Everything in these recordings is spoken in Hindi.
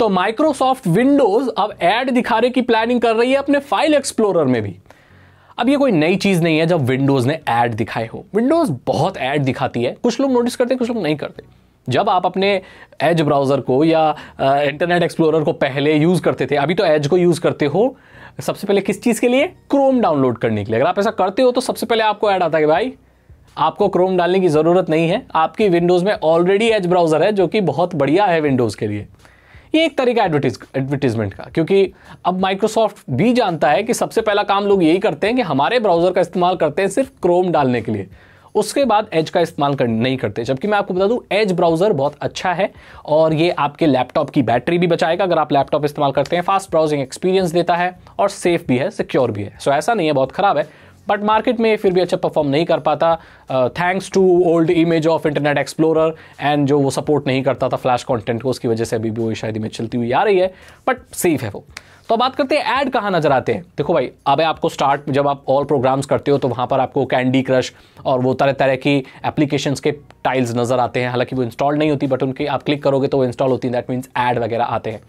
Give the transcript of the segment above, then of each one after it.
तो माइक्रोसॉफ्ट विंडोज अब एड दिखाने की प्लानिंग कर रही है अपने फाइल एक्सप्लोरर में भी अब ये कोई नई चीज़ नहीं है जब विंडोज़ ने एड दिखाए हो विंडोज़ बहुत एड दिखाती है कुछ लोग नोटिस करते हैं कुछ लोग नहीं करते जब आप अपने एज ब्राउज़र को या इंटरनेट एक्सप्लोरर को पहले यूज़ करते थे अभी तो एज को यूज़ करते हो सबसे पहले किस चीज़ के लिए क्रोम डाउनलोड करने के लिए अगर आप ऐसा करते हो तो सबसे पहले आपको ऐड आता है कि भाई आपको क्रोम डालने की ज़रूरत नहीं है आपकी विंडोज़ में ऑलरेडी एज ब्राउज़र है जो कि बहुत बढ़िया है विंडोज़ के लिए ये एक तरीका एडवर्टीज एडवर्टीजमेंट का क्योंकि अब माइक्रोसॉफ्ट भी जानता है कि सबसे पहला काम लोग यही करते हैं कि हमारे ब्राउज़र का इस्तेमाल करते हैं सिर्फ क्रोम डालने के लिए उसके बाद एज का इस्तेमाल कर, नहीं करते जबकि मैं आपको बता दूं एज ब्राउज़र बहुत अच्छा है और ये आपके लैपटॉप की बैटरी भी बचाएगा अगर आप लैपटॉप इस्तेमाल करते हैं फास्ट ब्राउजिंग एक्सपीरियंस देता है और सेफ भी है सिक्योर भी है सो ऐसा नहीं है बहुत ख़राब है बट मार्केट में फिर भी अच्छा परफॉर्म नहीं कर पाता thanks to old image of Internet Explorer and जो वो सपोर्ट नहीं करता था फ्लैश कॉन्टेंट को उसकी वजह से अभी भी वो शायद इमेज चलती हुई आ रही है बट सेफ है वो तो बात करते हैं ऐड कहाँ नजर आते हैं देखो भाई अब आपको स्टार्ट जब आप और प्रोग्राम्स करते हो तो वहाँ पर आपको कैंडी क्रश और वो तरह तरह की एप्लीकेशन के टाइल्स नजर आते हैं हालांकि वो इंस्टॉल नहीं होती बट उनकी आप क्लिक करोगे तो वो इंस्टॉल होती है दैट मीन्स ऐड वगैरह आते हैं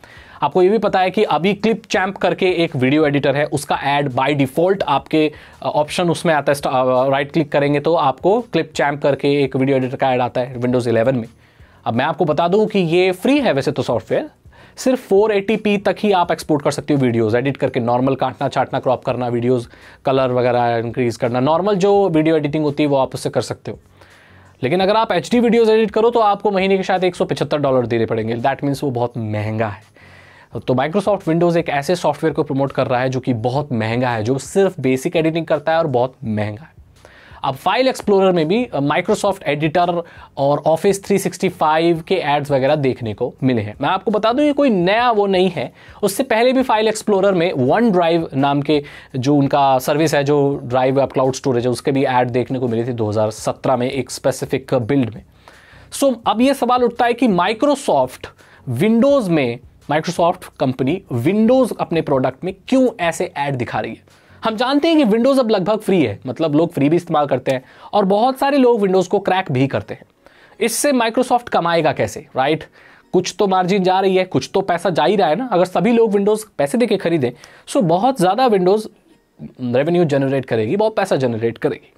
आपको ये भी पता है कि अभी क्लिप चैम्प करके एक वीडियो एडिटर है उसका ऐड बाय डिफॉल्ट आपके ऑप्शन उसमें आता है राइट क्लिक करेंगे तो आपको क्लिप चैम्प करके एक वीडियो एडिटर का ऐड आता है विंडोज़ 11 में अब मैं आपको बता दूं कि ये फ्री है वैसे तो सॉफ्टवेयर सिर्फ 480p तक ही आप एक्सपोर्ट कर सकते हो वीडियोस एडिट करके नॉर्मल काटना छाटना क्रॉप करना वीडियोस कलर वगैरह इंक्रीज करना नॉर्मल जो वीडियो एडिटिंग होती है वो आप उससे कर सकते हो लेकिन अगर आप एच डी वीडियोज एडिट करो तो आपको महीने के शायद एक डॉलर देने पड़ेंगे दैट मीन्स वो बहुत महंगा है तो माइक्रोसॉफ्ट विंडोज़ एक ऐसे सॉफ्टवेयर को प्रमोट कर रहा है जो कि बहुत महंगा है जो सिर्फ बेसिक एडिटिंग करता है और बहुत महंगा है अब फाइल एक्सप्लोरर में भी माइक्रोसॉफ्ट एडिटर और ऑफिस 365 के एड्स वगैरह देखने को मिले हैं मैं आपको बता दूं ये कोई नया वो नहीं है उससे पहले भी फाइल एक्सप्लोरर में वन ड्राइव नाम के जो उनका सर्विस है जो ड्राइव या क्लाउड स्टोरेज है उसके भी ऐड देखने को मिले थे 2017 में एक स्पेसिफिक बिल्ड में सो so, अब ये सवाल उठता है कि माइक्रोसॉफ्ट विंडोज़ में माइक्रोसॉफ्ट कंपनी विंडोज़ अपने प्रोडक्ट में क्यों ऐसे ऐड दिखा रही है हम जानते हैं कि विंडोज़ अब लगभग फ्री है मतलब लोग फ्री भी इस्तेमाल करते हैं और बहुत सारे लोग विंडोज़ को क्रैक भी करते हैं इससे माइक्रोसॉफ्ट कमाएगा कैसे राइट कुछ तो मार्जिन जा रही है कुछ तो पैसा जा ही रहा है ना अगर सभी लोग विंडोज़ पैसे दे के खरीदें सो बहुत ज़्यादा विंडोज़ रेवेन्यू जनरेट करेगी बहुत पैसा जनरेट करेगी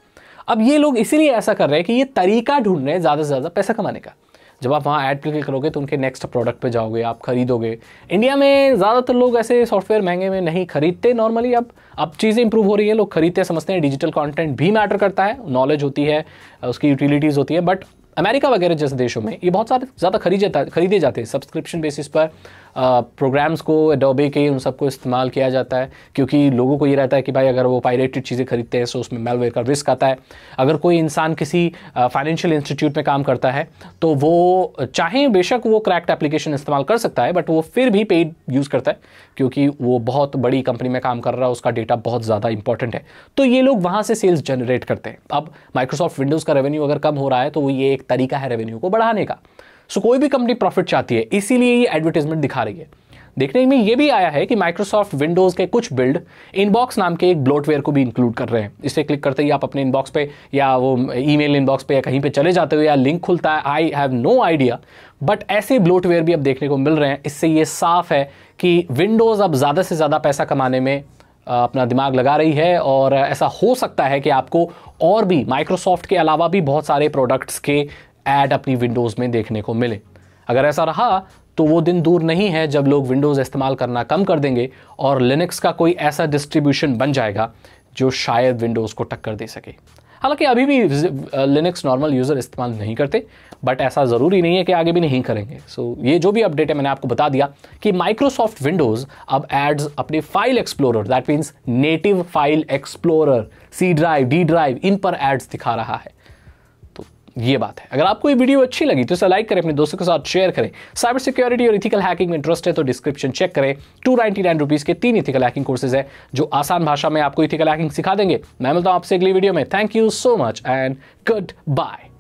अब ये लोग इसीलिए ऐसा कर रहे हैं कि ये तरीका ढूंढ रहे हैं ज़्यादा से ज़्यादा पैसा कमाने का जब आप वहाँ ऐड पे क्लिक करोगे तो उनके नेक्स्ट प्रोडक्ट पे जाओगे आप खरीदोगे इंडिया में ज़्यादातर लोग ऐसे सॉफ्टवेयर महंगे में नहीं खरीदते नॉर्मली अब अब चीज़ें इंप्रूव हो रही है लोग खरीदते समझते हैं डिजिटल कॉन्टेंट भी मैटर करता है नॉलेज होती है उसकी यूटिलिटीज़ होती है बट अमेरिका वगैरह जैसे देशों में ये बहुत सारे ज़्यादा खरीदे जाता खरीदे जाते हैं सब्सक्रिप्शन बेसिस पर प्रोग्राम्स को डॉबे के उन सबको इस्तेमाल किया जाता है क्योंकि लोगों को ये रहता है कि भाई अगर वो पायरेटेड चीज़ें खरीदते हैं तो उसमें मेलवेयर का रिस्क आता है अगर कोई इंसान किसी फाइनेंशियल इंस्टीट्यूट में काम करता है तो वो चाहे बेशक वो क्रैक्ट एप्लीकेशन इस्तेमाल कर सकता है बट वो फिर भी पेड यूज़ करता है क्योंकि वो बहुत बड़ी कंपनी में काम कर रहा है उसका डेटा बहुत ज़्यादा इंपॉर्टेंट है तो ये लोग वहाँ से सेल्स जनरेट करते हैं अब माइक्रोसॉफ्ट विंडोज़ का रेवेन्यू अगर कम हो रहा है तो वो ये एक तरीका है रेवेन्यू को बढ़ाने का सो कोई भी कंपनी प्रॉफिट चाहती है इसीलिए ये एडवर्टीजमेंट दिखा रही है देखने में ये भी आया है कि माइक्रोसॉफ्ट विंडोज़ के कुछ बिल्ड इनबॉक्स नाम के एक ब्लोटवेयर को भी इंक्लूड कर रहे हैं इसे क्लिक करते ही आप अपने इनबॉक्स पे या वो ईमेल इनबॉक्स पे या कहीं पे चले जाते हो या लिंक खुलता है I have no idea but ऐसे ब्लोटवेयर भी अब देखने को मिल रहे हैं इससे ये साफ है कि विंडोज़ अब ज़्यादा से ज़्यादा पैसा कमाने में अपना दिमाग लगा रही है और ऐसा हो सकता है कि आपको और भी माइक्रोसॉफ्ट के अलावा भी बहुत सारे प्रोडक्ट्स के ऐड अपनी विंडोज़ में देखने को मिले अगर ऐसा रहा तो वो दिन दूर नहीं है जब लोग विंडोज़ इस्तेमाल करना कम कर देंगे और लिनक्स का कोई ऐसा डिस्ट्रीब्यूशन बन जाएगा जो शायद विंडोज़ को टक्कर दे सके हालांकि अभी भी लिनक्स नॉर्मल यूज़र इस्तेमाल नहीं करते बट ऐसा ज़रूरी नहीं है कि आगे भी नहीं करेंगे सो so, ये जो भी अपडेट है मैंने आपको बता दिया कि माइक्रोसॉफ्ट विंडोज़ अब एड्स अपने file explorer that means native file explorer C drive D drive इन पर एड्स दिखा रहा है ये बात है अगर आपको ये वीडियो अच्छी लगी तो इसे लाइक करें अपने दोस्तों के साथ शेयर करें साइबर सिक्योरिटी और इथिकल हैकिंग में इंटरेस्ट है तो डिस्क्रिप्शन चेक करें टू नाइन्टी नाइन रुपीज़ के तीन इथिकल हैकिंग कोर्सेज है जो आसान भाषा में आपको इथिकल हैकिंग सिखा देंगे मैं मिलता हूं आपसे अगली वीडियो में thank you so much and good bye